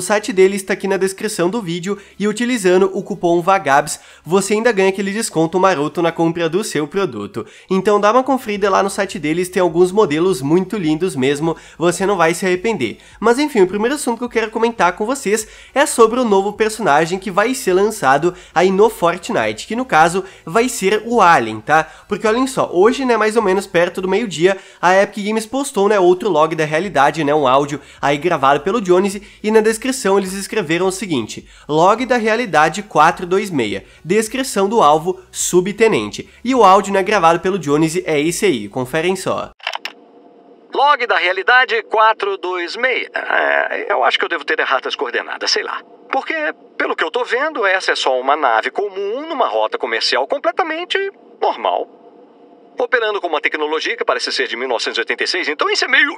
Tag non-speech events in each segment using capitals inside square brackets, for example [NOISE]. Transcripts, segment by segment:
o site dele está aqui na descrição do vídeo e utilizando o cupom VAGABS você ainda ganha aquele desconto maroto na compra do seu produto. Então dá uma conferida lá no site deles, tem alguns modelos muito lindos mesmo, você não vai se arrepender. Mas enfim, o primeiro assunto que eu quero comentar com vocês é sobre o novo personagem que vai ser lançado aí no Fortnite, que no caso vai ser o Alien, tá? Porque olhem só, hoje, né, mais ou menos perto do meio-dia, a Epic Games postou, né, outro log da realidade, né, um áudio aí gravado pelo Jones e na descrição descrição eles escreveram o seguinte: log da realidade 426, descrição do alvo subtenente. E o áudio né, gravado pelo Jones é esse aí, conferem só. Log da realidade 426. É, eu acho que eu devo ter errado as coordenadas, sei lá. Porque, pelo que eu tô vendo, essa é só uma nave comum numa rota comercial completamente normal. Operando com uma tecnologia que parece ser de 1986, então isso é meio.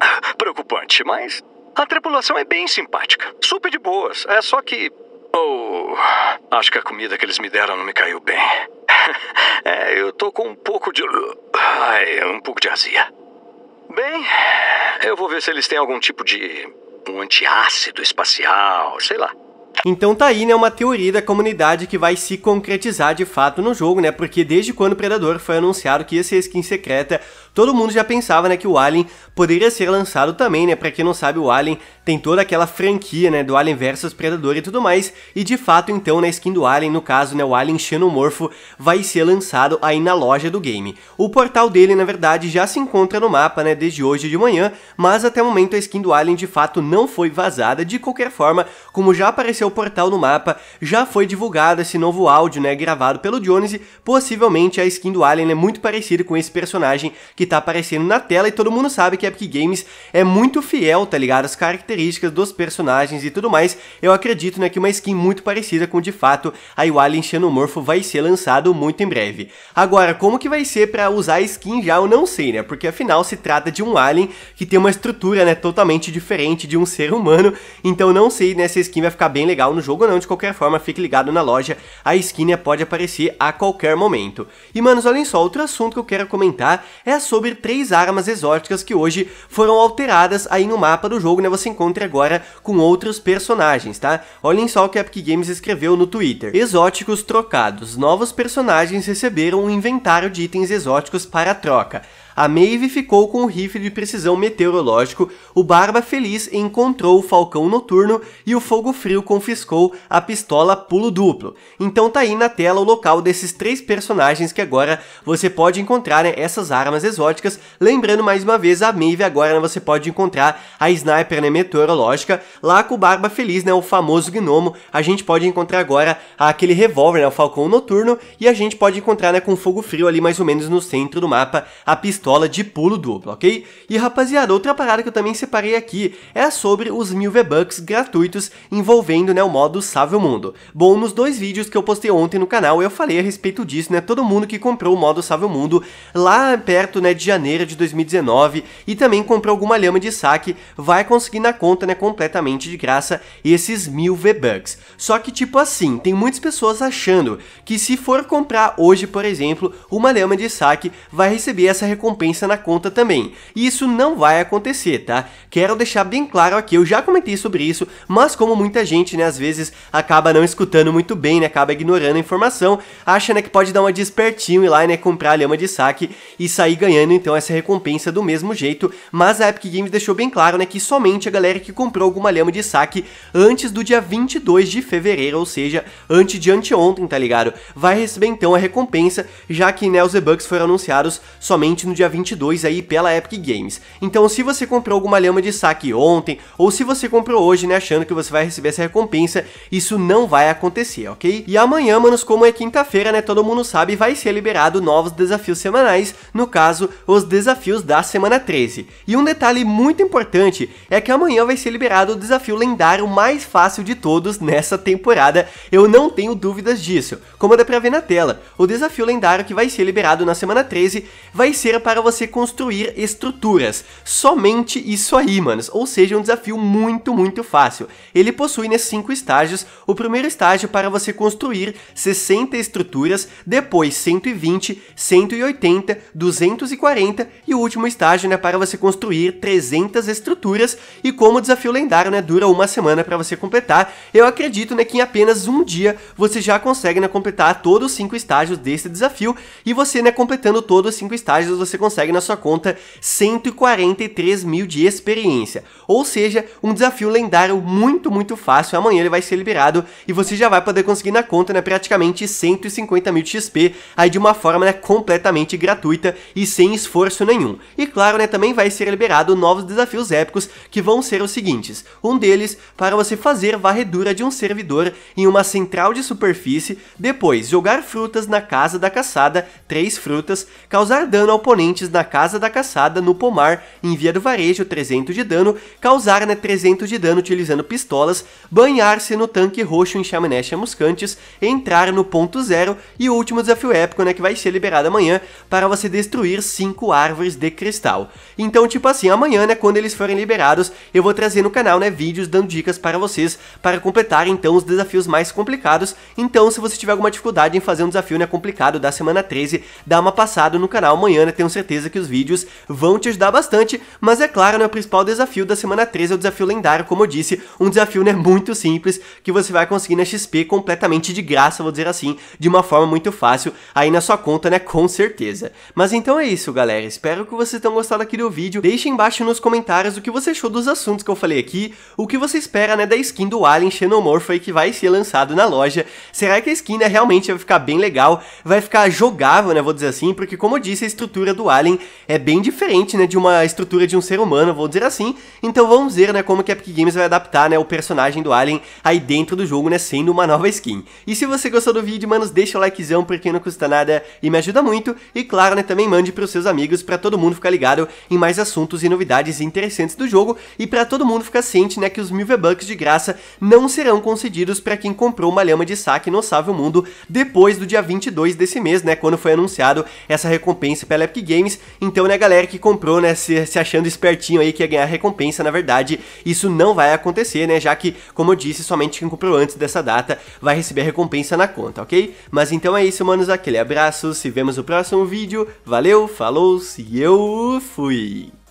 Ah, preocupante, mas a tripulação é bem simpática. Super de boas. É só que. Oh, acho que a comida que eles me deram não me caiu bem. [LAUGHS] é, eu tô com um pouco de. Ai, um pouco de azia. Bem, eu vou ver se eles têm algum tipo de. um antiácido espacial, sei lá. Então tá aí, né, uma teoria da comunidade que vai se concretizar de fato no jogo, né, porque desde quando o Predador foi anunciado que ia ser skin secreta, todo mundo já pensava, né, que o Alien poderia ser lançado também, né, pra quem não sabe, o Alien tem toda aquela franquia, né, do Alien versus Predador e tudo mais, e de fato, então, na skin do Alien, no caso, né, o Alien Xenomorfo, vai ser lançado aí na loja do game. O portal dele, na verdade, já se encontra no mapa, né, desde hoje de manhã, mas até o momento a skin do Alien de fato não foi vazada, de qualquer forma, como já apareceu o portal no mapa, já foi divulgado esse novo áudio, né, gravado pelo Jones, possivelmente a skin do Alien é muito parecida com esse personagem que tá aparecendo na tela e todo mundo sabe que a Epic Games é muito fiel, tá ligado? As características características dos personagens e tudo mais, eu acredito né, que uma skin muito parecida com de fato a Iwalin Xenomorfo vai ser lançado muito em breve. Agora, como que vai ser para usar a skin já eu não sei, né? Porque afinal se trata de um alien que tem uma estrutura né, totalmente diferente de um ser humano, então não sei né, se a skin vai ficar bem legal no jogo ou não, de qualquer forma fique ligado na loja, a skin né, pode aparecer a qualquer momento. E manos, olhem só, outro assunto que eu quero comentar é sobre três armas exóticas que hoje foram alteradas aí no mapa do jogo, né? Você encontra encontre agora com outros personagens, tá? Olhem só o que a Epic Games escreveu no Twitter. Exóticos trocados. Novos personagens receberam um inventário de itens exóticos para troca. A Maeve ficou com o rifle de precisão meteorológico, o Barba Feliz encontrou o Falcão Noturno e o Fogo Frio confiscou a pistola Pulo Duplo. Então tá aí na tela o local desses três personagens que agora você pode encontrar né, essas armas exóticas. Lembrando mais uma vez, a Maeve agora né, você pode encontrar a Sniper né, meteorológica, lá com o Barba Feliz, né, o famoso gnomo, a gente pode encontrar agora aquele revólver, né, o Falcão Noturno, e a gente pode encontrar né, com o Fogo Frio ali mais ou menos no centro do mapa a pistola pistola de pulo duplo, ok? E rapaziada, outra parada que eu também separei aqui é sobre os mil V-Bucks gratuitos envolvendo né, o modo Salve o Mundo. Bom, nos dois vídeos que eu postei ontem no canal eu falei a respeito disso, né? Todo mundo que comprou o modo Salve o Mundo lá perto né, de janeiro de 2019 e também comprou alguma lhama de saque vai conseguir na conta né, completamente de graça esses mil V-Bucks. Só que tipo assim, tem muitas pessoas achando que se for comprar hoje, por exemplo, uma lhama de saque vai receber essa recompensa recompensa na conta também. E isso não vai acontecer, tá? Quero deixar bem claro aqui, eu já comentei sobre isso, mas como muita gente, né, às vezes acaba não escutando muito bem, né, acaba ignorando a informação, acha, né, que pode dar uma despertinho e lá, né, comprar a lhama de saque e sair ganhando, então, essa recompensa do mesmo jeito, mas a Epic Games deixou bem claro, né, que somente a galera que comprou alguma lhama de saque antes do dia 22 de fevereiro, ou seja, antes de anteontem, tá ligado? Vai receber, então, a recompensa, já que, né, os e bucks foram anunciados somente no dia dia 22 aí pela Epic Games. Então se você comprou alguma lhama de saque ontem, ou se você comprou hoje, né, achando que você vai receber essa recompensa, isso não vai acontecer, ok? E amanhã, manos, como é quinta-feira, né, todo mundo sabe, vai ser liberado novos desafios semanais, no caso, os desafios da semana 13. E um detalhe muito importante é que amanhã vai ser liberado o desafio lendário mais fácil de todos nessa temporada, eu não tenho dúvidas disso. Como dá pra ver na tela, o desafio lendário que vai ser liberado na semana 13 vai ser para para você construir estruturas. Somente isso aí, manos. Ou seja, um desafio muito, muito fácil. Ele possui nesses cinco estágios, o primeiro estágio para você construir 60 estruturas, depois 120, 180, 240 e o último estágio, né, para você construir 300 estruturas e como o desafio lendário, né, dura uma semana para você completar, eu acredito, né, que em apenas um dia você já consegue, né, completar todos os cinco estágios desse desafio e você, né, completando todos os cinco estágios, você consegue na sua conta 143 mil de experiência. Ou seja, um desafio lendário muito, muito fácil. Amanhã ele vai ser liberado e você já vai poder conseguir na conta né, praticamente 150 mil de XP, aí de uma forma né, completamente gratuita e sem esforço nenhum. E claro, né, também vai ser liberado novos desafios épicos que vão ser os seguintes. Um deles para você fazer varredura de um servidor em uma central de superfície, depois jogar frutas na casa da caçada, três frutas, causar dano ao oponente na Casa da Caçada, no Pomar, em Via do Varejo, 300 de dano, causar né, 300 de dano utilizando pistolas, banhar-se no tanque roxo em Chaminé Chamuscantes, entrar no ponto zero e o último desafio épico, né, que vai ser liberado amanhã, para você destruir 5 árvores de cristal. Então, tipo assim, amanhã, né, quando eles forem liberados, eu vou trazer no canal, né, vídeos dando dicas para vocês, para completar, então, os desafios mais complicados. Então, se você tiver alguma dificuldade em fazer um desafio, né, complicado da semana 13, dá uma passada no canal amanhã, né, tem certeza que os vídeos vão te ajudar bastante, mas é claro, né, o principal desafio da semana 13 é o desafio lendário, como eu disse, um desafio né, muito simples que você vai conseguir na né, XP completamente de graça, vou dizer assim, de uma forma muito fácil, aí na sua conta, né, com certeza. Mas então é isso, galera, espero que vocês tenham gostado aqui do vídeo, deixe embaixo nos comentários o que você achou dos assuntos que eu falei aqui, o que você espera, né, da skin do Alien Xenomorph aí que vai ser lançado na loja, será que a skin, né, realmente vai ficar bem legal, vai ficar jogável, né, vou dizer assim, porque como eu disse, a estrutura do do Alien é bem diferente, né, de uma estrutura de um ser humano, vou dizer assim. Então vamos ver, né, como que a Epic Games vai adaptar, né, o personagem do Alien aí dentro do jogo, né, sendo uma nova skin. E se você gostou do vídeo, manos, deixa o likezão porque não custa nada e me ajuda muito. E claro, né, também mande para os seus amigos para todo mundo ficar ligado em mais assuntos e novidades interessantes do jogo e para todo mundo ficar ciente, né, que os mil V-Bucks de graça não serão concedidos para quem comprou uma lhama de saque no Salve o Mundo depois do dia 22 desse mês, né, quando foi anunciado essa recompensa pela Epic Games games. Então, né, galera que comprou, né, se, se achando espertinho aí que ia ganhar recompensa, na verdade, isso não vai acontecer, né, já que, como eu disse, somente quem comprou antes dessa data vai receber a recompensa na conta, ok? Mas então é isso, manos, aquele abraço, se vemos no próximo vídeo, valeu, falou, e eu fui!